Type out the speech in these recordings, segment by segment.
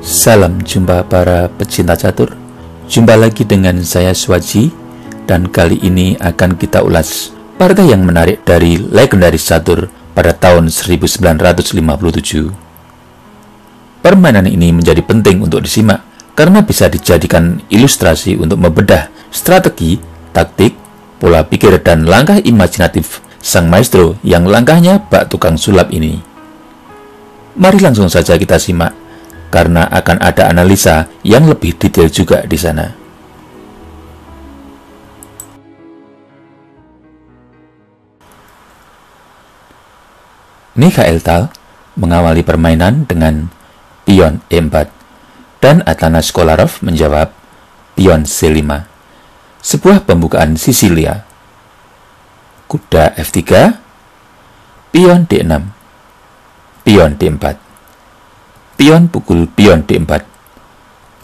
Salam jumpa para pecinta catur. Jumpa lagi dengan saya Swaji dan kali ini akan kita ulas partai yang menarik dari legendaris catur pada tahun 1957. Permainan ini menjadi penting untuk disimak karena bisa dijadikan ilustrasi untuk membedah strategi, taktik, pola pikir dan langkah imajinatif sang maestro yang langkahnya bak tukang sulap ini. Mari langsung saja kita simak karena akan ada analisa yang lebih detail juga di sana. Nika Tal mengawali permainan dengan pion E4 dan Atanas Kolarov menjawab pion C5. Sebuah pembukaan Sisilia. Kuda F3, pion D6, pion D4. Pion pukul pion D4.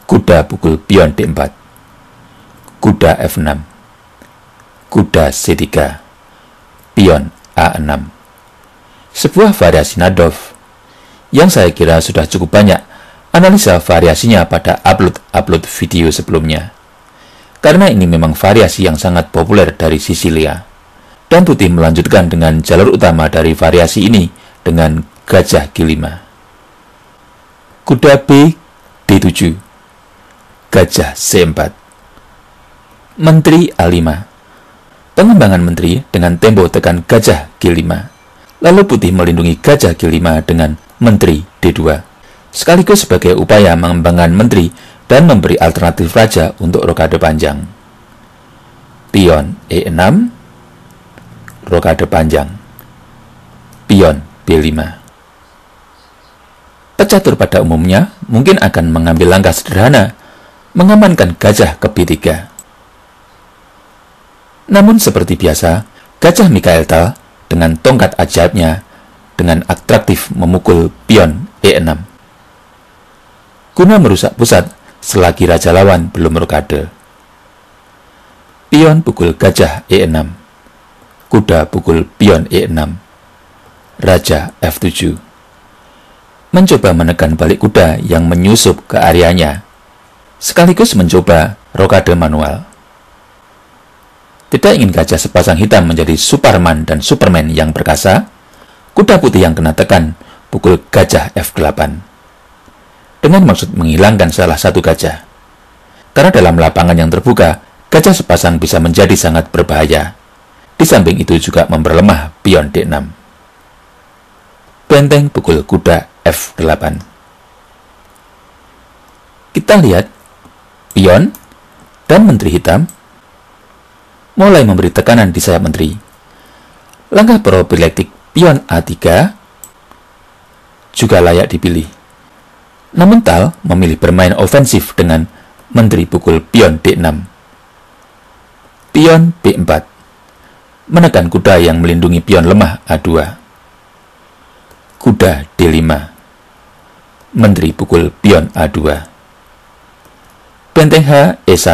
Kuda pukul pion D4. Kuda F6. Kuda C3. Pion A6. Sebuah variasi Nadov yang saya kira sudah cukup banyak analisa variasinya pada upload-upload video sebelumnya. Karena ini memang variasi yang sangat populer dari Sicilia. Dan putih melanjutkan dengan jalur utama dari variasi ini dengan gajah g5 kuda B D7, gajah C4. Menteri A5 Pengembangan menteri dengan tempo tekan gajah G5. Lalu putih melindungi gajah G5 dengan menteri D2. Sekaligus sebagai upaya mengembangkan menteri dan memberi alternatif raja untuk rokade panjang. Pion E6 Rokade panjang Pion B5 pecatur pada umumnya mungkin akan mengambil langkah sederhana, mengamankan gajah ke B3. Namun seperti biasa, gajah Mikael Tal dengan tongkat ajaibnya dengan atraktif memukul pion E6. Guna merusak pusat selagi raja lawan belum rokade. Pion pukul gajah E6. Kuda pukul pion E6. Raja F7 mencoba menekan balik kuda yang menyusup ke areanya, sekaligus mencoba rokade manual. Tidak ingin gajah sepasang hitam menjadi Superman dan Superman yang perkasa, kuda putih yang kena tekan pukul gajah F8. Dengan maksud menghilangkan salah satu gajah. Karena dalam lapangan yang terbuka, gajah sepasang bisa menjadi sangat berbahaya. Di samping itu juga memperlemah pion D6. Benteng pukul kuda F8. Kita lihat pion dan menteri hitam mulai memberi tekanan di sayap menteri. Langkah profiletik pion A3 juga layak dipilih. Namun tal memilih bermain ofensif dengan menteri pukul pion D6. Pion B4 menekan kuda yang melindungi pion lemah A2. Kuda D5 Menteri pukul pion A2. Benteng H E1.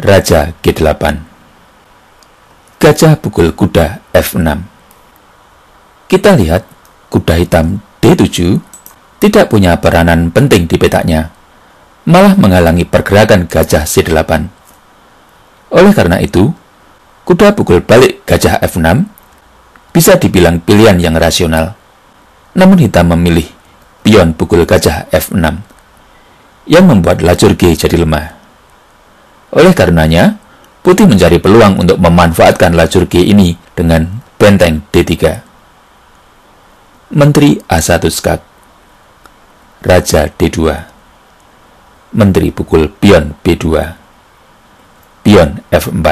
Raja G8. Gajah pukul kuda F6. Kita lihat kuda hitam D7 tidak punya peranan penting di petaknya, malah menghalangi pergerakan gajah C8. Oleh karena itu, kuda pukul balik gajah F6 bisa dibilang pilihan yang rasional. Namun hitam memilih pion pukul gajah F6 yang membuat lajur G jadi lemah. Oleh karenanya, putih mencari peluang untuk memanfaatkan lajur G ini dengan benteng D3. Menteri A1 skak, Raja D2, Menteri pukul pion B2, pion F4.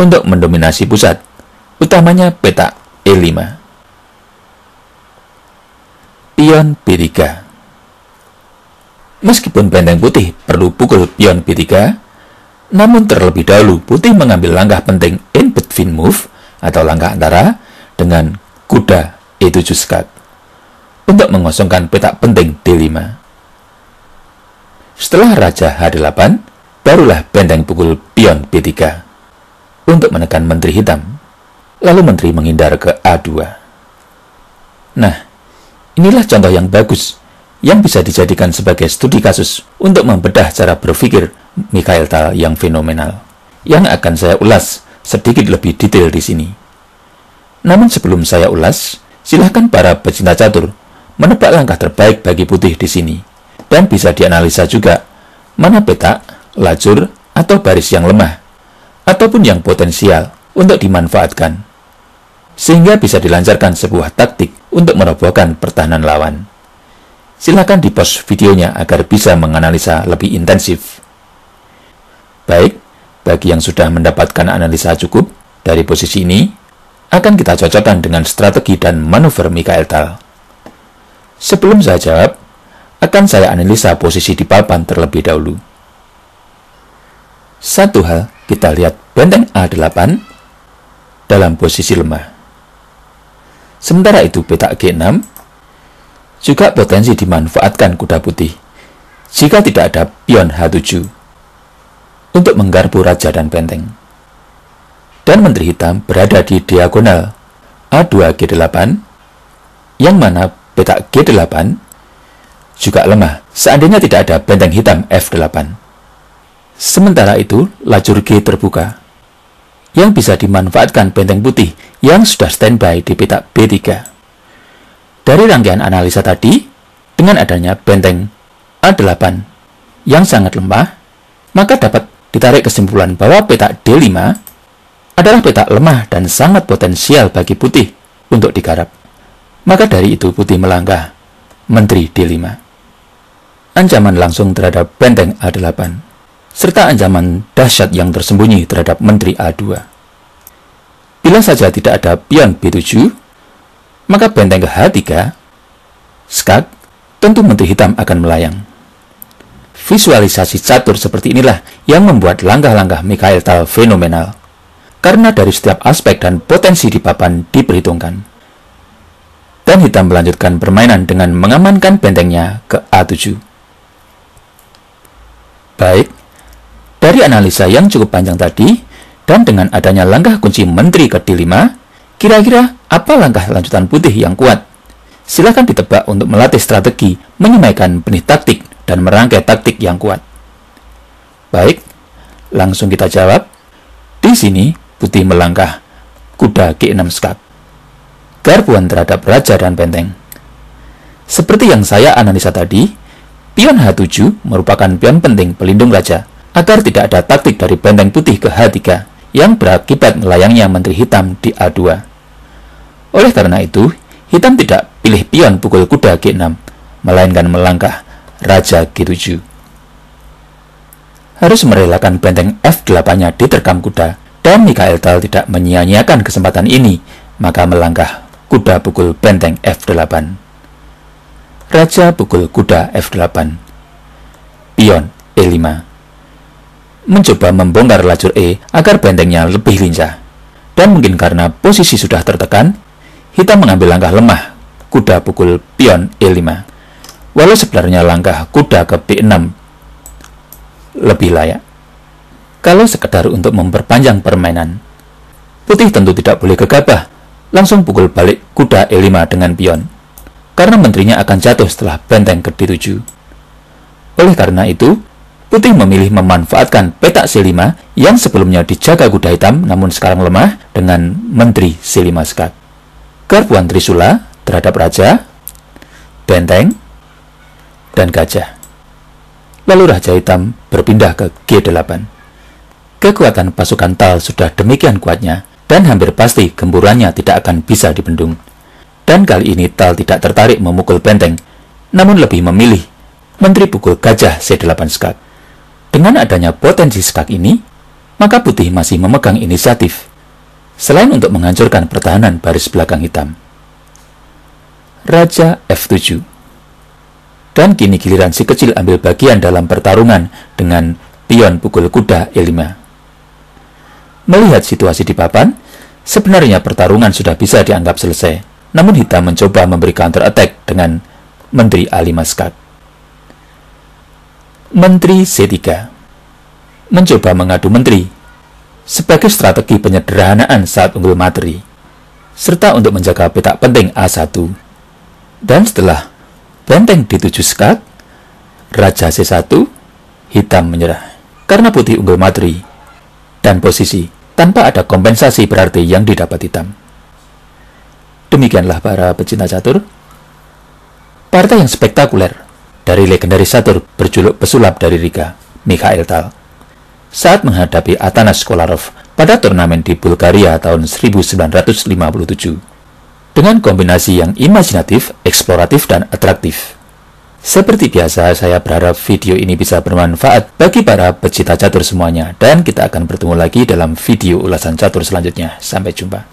Untuk mendominasi pusat, utamanya petak E5 pion B3. Meskipun benteng putih perlu pukul pion B3, namun terlebih dahulu putih mengambil langkah penting in between move atau langkah antara dengan kuda E7 skat untuk mengosongkan petak penting D5. Setelah raja H8, barulah benteng pukul pion B3 untuk menekan menteri hitam. Lalu menteri menghindar ke A2. Nah, Inilah contoh yang bagus yang bisa dijadikan sebagai studi kasus untuk membedah cara berpikir Mikhail Tal yang fenomenal, yang akan saya ulas sedikit lebih detail di sini. Namun sebelum saya ulas, silahkan para pecinta catur menebak langkah terbaik bagi putih di sini, dan bisa dianalisa juga mana petak, lajur, atau baris yang lemah, ataupun yang potensial untuk dimanfaatkan, sehingga bisa dilancarkan sebuah taktik untuk merobohkan pertahanan lawan. silakan di pos videonya agar bisa menganalisa lebih intensif. Baik, bagi yang sudah mendapatkan analisa cukup dari posisi ini, akan kita cocokkan dengan strategi dan manuver Mikael Tal. Sebelum saya jawab, akan saya analisa posisi di papan terlebih dahulu. Satu hal, kita lihat benteng A8 dalam posisi lemah. Sementara itu, petak G6 juga potensi dimanfaatkan kuda putih jika tidak ada pion H7 untuk menggarpu raja dan benteng. Dan menteri hitam berada di diagonal A2G8 yang mana petak G8 juga lemah seandainya tidak ada benteng hitam F8. Sementara itu, lajur G terbuka yang bisa dimanfaatkan benteng putih yang sudah standby di peta B3. Dari rangkaian analisa tadi, dengan adanya benteng A8 yang sangat lemah, maka dapat ditarik kesimpulan bahwa peta D5 adalah peta lemah dan sangat potensial bagi putih untuk digarap. Maka dari itu putih melangkah, Menteri D5. Ancaman langsung terhadap benteng A8 serta ancaman dahsyat yang tersembunyi terhadap Menteri A2. Bila saja tidak ada pion B7, maka benteng ke H3, skak, tentu Menteri Hitam akan melayang. Visualisasi catur seperti inilah yang membuat langkah-langkah Mikhail Tal fenomenal, karena dari setiap aspek dan potensi di papan diperhitungkan. Dan Hitam melanjutkan permainan dengan mengamankan bentengnya ke A7. Baik, dari analisa yang cukup panjang tadi, dan dengan adanya langkah kunci Menteri ke-5, kira-kira apa langkah lanjutan putih yang kuat? Silahkan ditebak untuk melatih strategi, menyemaikan benih taktik, dan merangkai taktik yang kuat. Baik, langsung kita jawab. Di sini, putih melangkah, kuda G6 skak. Garbuan terhadap raja dan benteng. Seperti yang saya analisa tadi, pion H7 merupakan pion penting pelindung raja agar tidak ada taktik dari benteng putih ke H3 yang berakibat melayangnya menteri hitam di A2. Oleh karena itu, hitam tidak pilih pion pukul kuda G6, melainkan melangkah Raja G7. Harus merelakan benteng F8-nya diterkam kuda, dan Mikael Tal tidak menyia-nyiakan kesempatan ini, maka melangkah kuda pukul benteng F8. Raja pukul kuda F8. Pion E5 mencoba membongkar lajur E agar bentengnya lebih lincah. Dan mungkin karena posisi sudah tertekan, hitam mengambil langkah lemah, kuda pukul pion E5. Walau sebenarnya langkah kuda ke B6 lebih layak. Kalau sekedar untuk memperpanjang permainan, putih tentu tidak boleh gegabah, langsung pukul balik kuda E5 dengan pion, karena menterinya akan jatuh setelah benteng ke D7. Oleh karena itu, Putih memilih memanfaatkan petak C5 yang sebelumnya dijaga kuda hitam namun sekarang lemah dengan Menteri C5 Sekat. Garbuan Trisula terhadap Raja, Benteng, dan Gajah. Lalu Raja Hitam berpindah ke G8. Kekuatan pasukan Tal sudah demikian kuatnya dan hampir pasti gemburannya tidak akan bisa dibendung. Dan kali ini Tal tidak tertarik memukul benteng, namun lebih memilih Menteri pukul Gajah C8 Skak. Dengan adanya potensi skak ini, maka putih masih memegang inisiatif, selain untuk menghancurkan pertahanan baris belakang hitam. Raja F7 Dan kini giliran si kecil ambil bagian dalam pertarungan dengan pion pukul kuda E5. Melihat situasi di papan, sebenarnya pertarungan sudah bisa dianggap selesai, namun hitam mencoba memberi counter attack dengan Menteri A5 Skak. Menteri C3 mencoba mengadu menteri sebagai strategi penyederhanaan saat unggul materi serta untuk menjaga petak penting A1 dan setelah benteng D7 skak Raja C1 hitam menyerah karena putih unggul materi dan posisi tanpa ada kompensasi berarti yang didapat hitam demikianlah para pecinta catur partai yang spektakuler dari legendaris Satur berjuluk pesulap dari Riga, Mikhail Tal. Saat menghadapi Atanas Kolarov pada turnamen di Bulgaria tahun 1957 dengan kombinasi yang imajinatif, eksploratif, dan atraktif. Seperti biasa, saya berharap video ini bisa bermanfaat bagi para pecinta catur semuanya, dan kita akan bertemu lagi dalam video ulasan catur selanjutnya. Sampai jumpa.